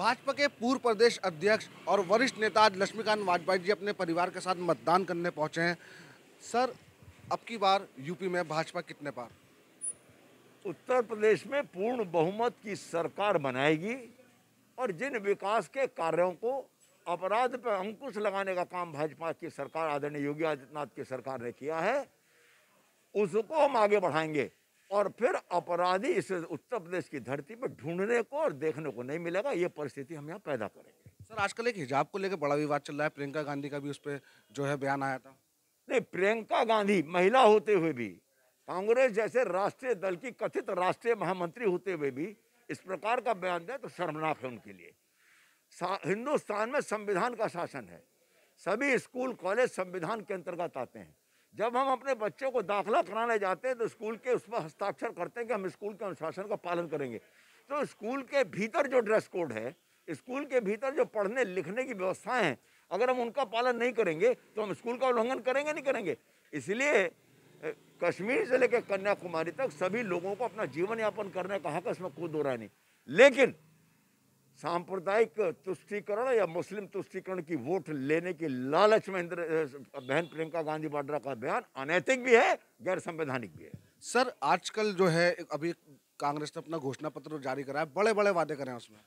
भाजपा के पूर्व प्रदेश अध्यक्ष और वरिष्ठ नेता लक्ष्मीकांत वाजपेयी जी अपने परिवार के साथ मतदान करने पहुंचे हैं सर अब की बार यूपी में भाजपा कितने पार उत्तर प्रदेश में पूर्ण बहुमत की सरकार बनाएगी और जिन विकास के कार्यों को अपराध पर अंकुश लगाने का काम भाजपा की सरकार आदरणीय योगी आदित्यनाथ की सरकार ने किया है उसको हम आगे बढ़ाएंगे और फिर अपराधी इस उत्तर प्रदेश की धरती पर ढूंढने को और देखने को नहीं मिलेगा ये परिस्थिति हम यहाँ पैदा करेंगे सर आजकल एक हिजाब को लेकर बड़ा विवाद चल रहा है प्रियंका गांधी का भी उस पर जो है बयान आया था नहीं प्रियंका गांधी महिला होते हुए भी कांग्रेस जैसे राष्ट्रीय दल की कथित राष्ट्रीय महामंत्री होते हुए भी इस प्रकार का बयान दें तो शर्मनाक है उनके लिए हिंदुस्तान में संविधान का शासन है सभी स्कूल कॉलेज संविधान के अंतर्गत आते हैं जब हम अपने बच्चों को दाखिला कराने जाते हैं तो स्कूल के उस पर हस्ताक्षर करते हैं कि हम स्कूल के अनुशासन का पालन करेंगे तो स्कूल के भीतर जो ड्रेस कोड है स्कूल के भीतर जो पढ़ने लिखने की व्यवस्थाएं हैं अगर हम उनका पालन नहीं करेंगे तो हम स्कूल का उल्लंघन करेंगे नहीं करेंगे इसलिए कश्मीर से लेकर कन्याकुमारी तक सभी लोगों को अपना जीवन यापन करने का हक इसमें कोई दो नहीं लेकिन सांप्रदायिक तुष्टिकरण या मुस्लिम तुष्टिकरण की वोट लेने की लालच में इंद्र बहन प्रियंका गांधी वाड्रा का बयान अनैतिक भी है गैर संवैधानिक भी है सर आजकल जो है अभी कांग्रेस ने अपना घोषणा पत्र जारी करा है बड़े बड़े वादे करे उसमें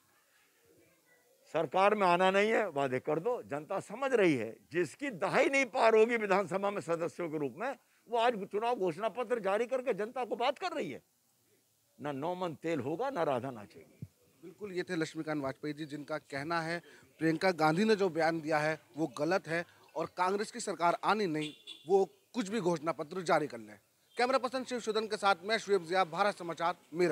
सरकार में आना नहीं है वादे कर दो जनता समझ रही है जिसकी दहाई नहीं पार होगी विधानसभा में सदस्यों के रूप में वो आज चुनाव घोषणा पत्र जारी करके जनता को बात कर रही है ना नौमन तेल होगा ना राधा नाचेगी बिल्कुल ये थे लक्ष्मीकांत वाजपेयी जी जिनका कहना है प्रियंका गांधी ने जो बयान दिया है वो गलत है और कांग्रेस की सरकार आनी नहीं वो कुछ भी घोषणा पत्र जारी कर लें कैमरा पर्सन शिव के साथ मैं शुएब जिया भारत समाचार मेरठ